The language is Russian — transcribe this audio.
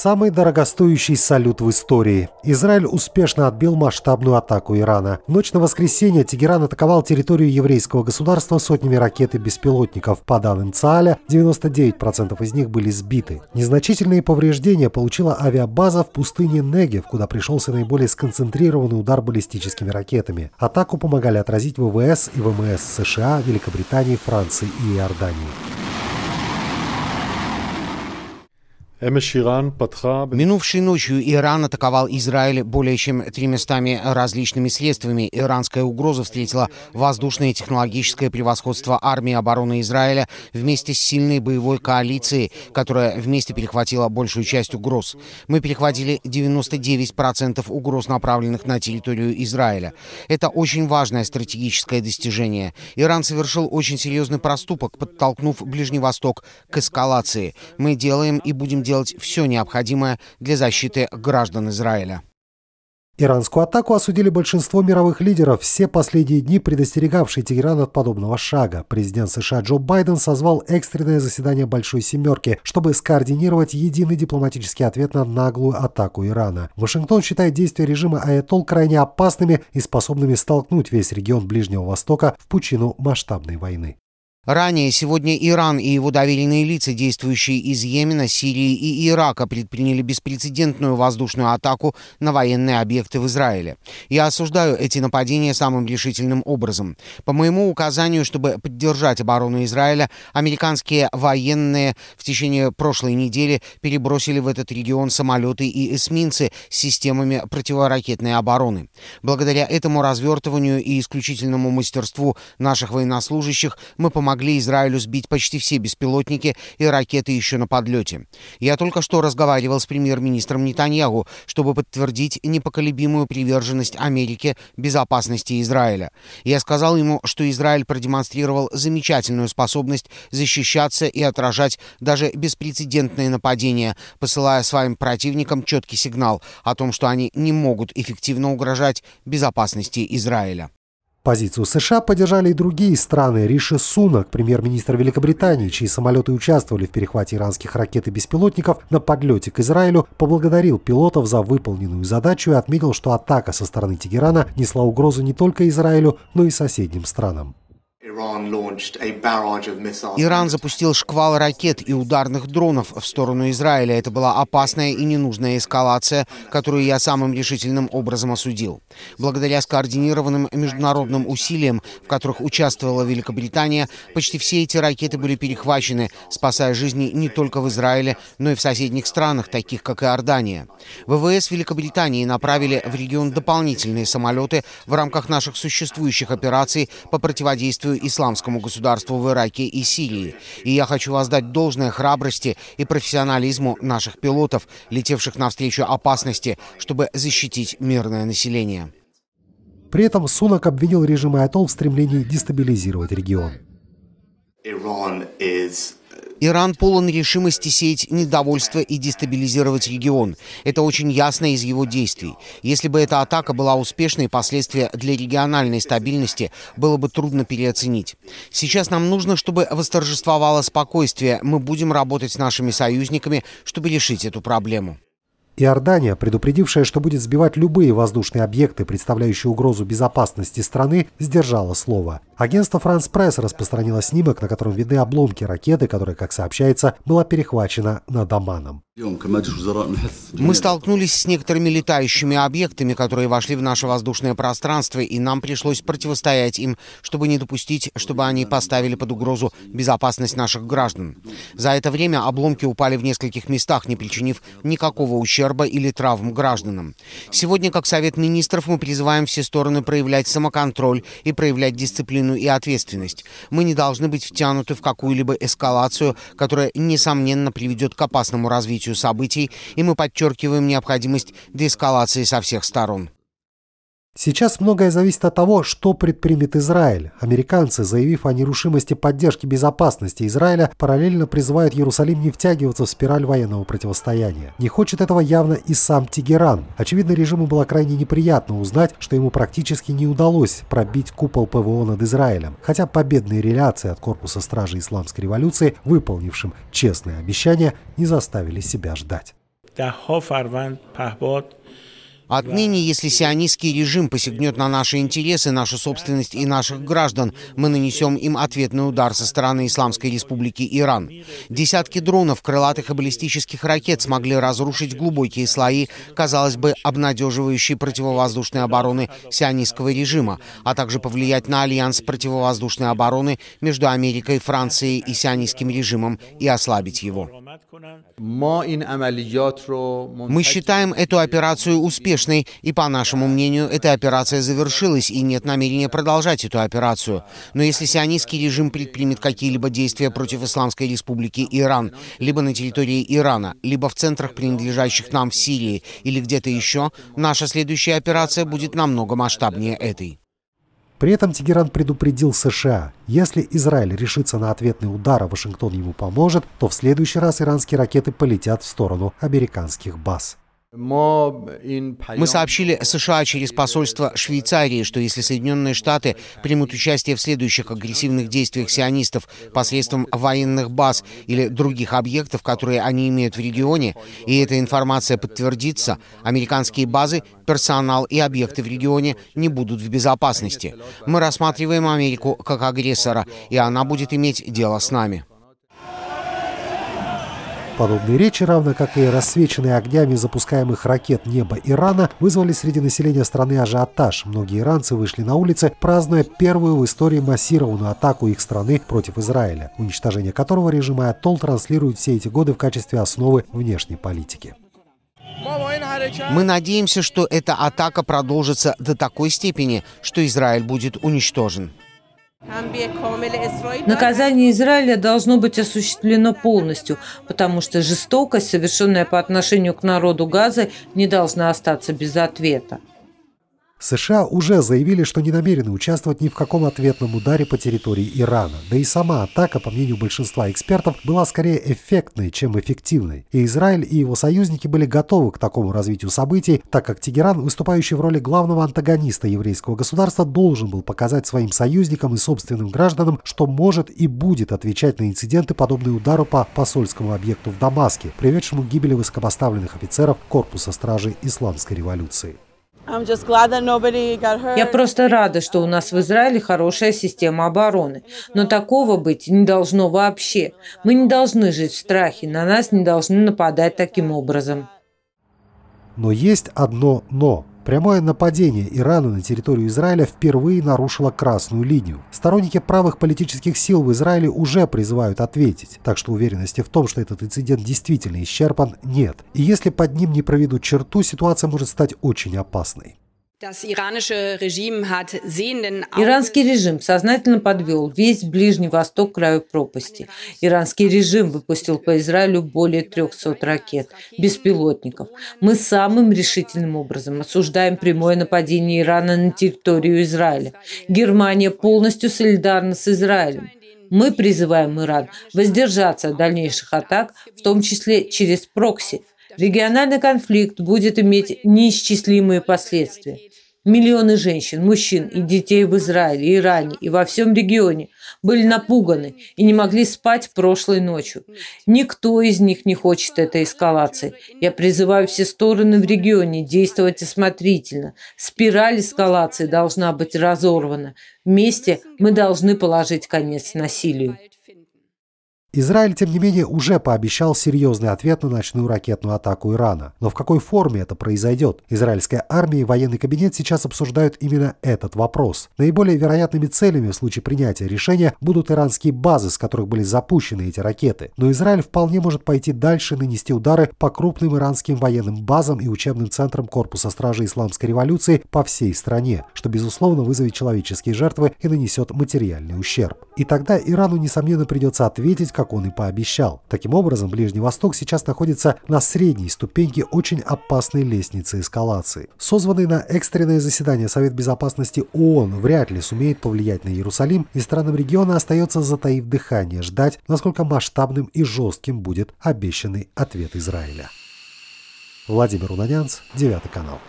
Самый дорогостоящий салют в истории. Израиль успешно отбил масштабную атаку Ирана. В ночь на воскресенье Тегеран атаковал территорию еврейского государства сотнями ракет и беспилотников. По данным ЦААля, 99% из них были сбиты. Незначительные повреждения получила авиабаза в пустыне Негев, куда пришелся наиболее сконцентрированный удар баллистическими ракетами. Атаку помогали отразить ВВС и ВМС США, Великобритании, Франции и Иордании. Минувшей ночью Иран атаковал Израиль более чем 300 различными средствами. Иранская угроза встретила воздушное и технологическое превосходство армии обороны Израиля вместе с сильной боевой коалицией, которая вместе перехватила большую часть угроз. Мы перехватили 99% угроз, направленных на территорию Израиля. Это очень важное стратегическое достижение. Иран совершил очень серьезный проступок, подтолкнув Ближний Восток к эскалации. Мы делаем и будем делать проделать все необходимое для защиты граждан Израиля. Иранскую атаку осудили большинство мировых лидеров, все последние дни предостерегавшие Тегеран от подобного шага. Президент США Джо Байден созвал экстренное заседание «Большой семерки», чтобы скоординировать единый дипломатический ответ на наглую атаку Ирана. Вашингтон считает действия режима Аятол крайне опасными и способными столкнуть весь регион Ближнего Востока в пучину масштабной войны. Ранее сегодня Иран и его доверенные лица, действующие из Йемена, Сирии и Ирака, предприняли беспрецедентную воздушную атаку на военные объекты в Израиле. Я осуждаю эти нападения самым решительным образом. По моему указанию, чтобы поддержать оборону Израиля, американские военные в течение прошлой недели перебросили в этот регион самолеты и эсминцы с системами противоракетной обороны. Благодаря этому развертыванию и исключительному мастерству наших военнослужащих мы помогаем помогли Израилю сбить почти все беспилотники и ракеты еще на подлете. Я только что разговаривал с премьер-министром Нетаньягу, чтобы подтвердить непоколебимую приверженность Америки безопасности Израиля. Я сказал ему, что Израиль продемонстрировал замечательную способность защищаться и отражать даже беспрецедентные нападения, посылая своим противникам четкий сигнал о том, что они не могут эффективно угрожать безопасности Израиля. Позицию США поддержали и другие страны. Риши Сунак, премьер-министр Великобритании, чьи самолеты участвовали в перехвате иранских ракет и беспилотников на подлете к Израилю, поблагодарил пилотов за выполненную задачу и отметил, что атака со стороны Тегерана несла угрозу не только Израилю, но и соседним странам. Иран запустил шквал ракет и ударных дронов в сторону Израиля. Это была опасная и ненужная эскалация, которую я самым решительным образом осудил. Благодаря скоординированным международным усилиям, в которых участвовала Великобритания, почти все эти ракеты были перехвачены, спасая жизни не только в Израиле, но и в соседних странах, таких как Иордания. ВВС Великобритании направили в регион дополнительные самолеты в рамках наших существующих операций по противодействию противодействию исламскому государству в Ираке и Сирии. И я хочу воздать должное храбрости и профессионализму наших пилотов, летевших навстречу опасности, чтобы защитить мирное население. При этом Сунак обвинил режим Айтол в стремлении дестабилизировать регион. Иран is Иран полон решимости сеять недовольство и дестабилизировать регион. Это очень ясно из его действий. Если бы эта атака была успешной, последствия для региональной стабильности было бы трудно переоценить. Сейчас нам нужно, чтобы восторжествовало спокойствие. Мы будем работать с нашими союзниками, чтобы решить эту проблему. Иордания, предупредившая, что будет сбивать любые воздушные объекты, представляющие угрозу безопасности страны, сдержала слово. Агентство France Press распространило снимок, на котором видны обломки ракеты, которая, как сообщается, была перехвачена над Оманом. Мы столкнулись с некоторыми летающими объектами, которые вошли в наше воздушное пространство, и нам пришлось противостоять им, чтобы не допустить, чтобы они поставили под угрозу безопасность наших граждан. За это время обломки упали в нескольких местах, не причинив никакого ущерба ущерба или травм гражданам. Сегодня, как Совет министров, мы призываем все стороны проявлять самоконтроль и проявлять дисциплину и ответственность. Мы не должны быть втянуты в какую-либо эскалацию, которая, несомненно, приведет к опасному развитию событий, и мы подчеркиваем необходимость деэскалации со всех сторон. Сейчас многое зависит от того, что предпримет Израиль. Американцы, заявив о нерушимости поддержки безопасности Израиля, параллельно призывают Иерусалим не втягиваться в спираль военного противостояния. Не хочет этого явно и сам Тегеран. Очевидно, режиму было крайне неприятно узнать, что ему практически не удалось пробить купол ПВО над Израилем, хотя победные реляции от корпуса стражи Исламской революции, выполнившим честные обещания, не заставили себя ждать. Отныне, если сионистский режим посягнет на наши интересы, нашу собственность и наших граждан, мы нанесем им ответный удар со стороны Исламской Республики Иран. Десятки дронов, крылатых и баллистических ракет смогли разрушить глубокие слои, казалось бы, обнадеживающей противовоздушной обороны сионистского режима, а также повлиять на альянс противовоздушной обороны между Америкой, Францией и сионистским режимом и ослабить его. Мы считаем эту операцию успешной, и, по нашему мнению, эта операция завершилась, и нет намерения продолжать эту операцию. Но если сионистский режим предпримет какие-либо действия против Исламской Республики Иран, либо на территории Ирана, либо в центрах, принадлежащих нам в Сирии, или где-то еще, наша следующая операция будет намного масштабнее этой. При этом Тегеран предупредил США, если Израиль решится на ответный удар, а Вашингтон ему поможет, то в следующий раз иранские ракеты полетят в сторону американских баз. Мы сообщили США через посольство Швейцарии, что если Соединенные Штаты примут участие в следующих агрессивных действиях сионистов посредством военных баз или других объектов, которые они имеют в регионе, и эта информация подтвердится, американские базы, персонал и объекты в регионе не будут в безопасности. Мы рассматриваем Америку как агрессора, и она будет иметь дело с нами. Подобные речи, равно как и рассвеченные огнями запускаемых ракет неба Ирана, вызвали среди населения страны ажиотаж. Многие иранцы вышли на улицы, празднуя первую в истории массированную атаку их страны против Израиля, уничтожение которого режим Аятол транслирует все эти годы в качестве основы внешней политики. Мы надеемся, что эта атака продолжится до такой степени, что Израиль будет уничтожен. Наказание Израиля должно быть осуществлено полностью, потому что жестокость, совершенная по отношению к народу Газы, не должна остаться без ответа. США уже заявили, что не намерены участвовать ни в каком ответном ударе по территории Ирана. Да и сама атака, по мнению большинства экспертов, была скорее эффектной, чем эффективной. И Израиль и его союзники были готовы к такому развитию событий, так как Тегеран, выступающий в роли главного антагониста еврейского государства, должен был показать своим союзникам и собственным гражданам, что может и будет отвечать на инциденты, подобные удару по посольскому объекту в Дамаске, приведшему к гибели высокопоставленных офицеров Корпуса стражей Исламской революции. Я просто рада, что у нас в Израиле хорошая система обороны. Но такого быть не должно вообще. Мы не должны жить в страхе, на нас не должны нападать таким образом. Но есть одно «но». Прямое нападение Ирана на территорию Израиля впервые нарушило красную линию. Сторонники правых политических сил в Израиле уже призывают ответить, так что уверенности в том, что этот инцидент действительно исчерпан, нет. И если под ним не проведут черту, ситуация может стать очень опасной. Иранский режим сознательно подвел весь Ближний Восток к краю пропасти. Иранский режим выпустил по Израилю более 300 ракет, беспилотников. Мы самым решительным образом осуждаем прямое нападение Ирана на территорию Израиля. Германия полностью солидарна с Израилем. Мы призываем Иран воздержаться от дальнейших атак, в том числе через прокси. Региональный конфликт будет иметь неисчислимые последствия. Миллионы женщин, мужчин и детей в Израиле, Иране и во всем регионе были напуганы и не могли спать прошлой ночью. Никто из них не хочет этой эскалации. Я призываю все стороны в регионе действовать осмотрительно. Спираль эскалации должна быть разорвана. Вместе мы должны положить конец насилию. Израиль, тем не менее, уже пообещал серьезный ответ на ночную ракетную атаку Ирана. Но в какой форме это произойдет? Израильская армия и военный кабинет сейчас обсуждают именно этот вопрос. Наиболее вероятными целями в случае принятия решения будут иранские базы, с которых были запущены эти ракеты. Но Израиль вполне может пойти дальше и нанести удары по крупным иранским военным базам и учебным центрам Корпуса Стражи Исламской революции по всей стране, что, безусловно, вызовет человеческие жертвы и нанесет материальный ущерб. И тогда Ирану, несомненно, придется ответить как он и пообещал. Таким образом, Ближний Восток сейчас находится на средней ступеньке очень опасной лестницы эскалации. Созванный на экстренное заседание Совет Безопасности ООН вряд ли сумеет повлиять на Иерусалим, и странам региона остается, затаив дыхание, ждать, насколько масштабным и жестким будет обещанный ответ Израиля. Владимир Унанянц, 9 канал.